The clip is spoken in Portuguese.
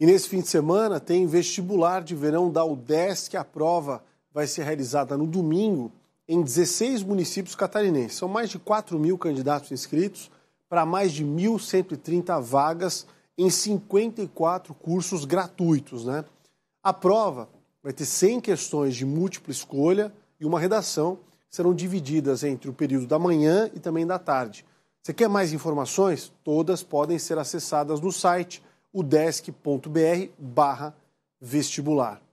E nesse fim de semana tem vestibular de verão da UDESC. A prova vai ser realizada no domingo em 16 municípios catarinenses. São mais de 4 mil candidatos inscritos para mais de 1.130 vagas em 54 cursos gratuitos. Né? A prova vai ter 100 questões de múltipla escolha e uma redação que serão divididas entre o período da manhã e também da tarde. Você quer mais informações? Todas podem ser acessadas no site udesc.br barra vestibular.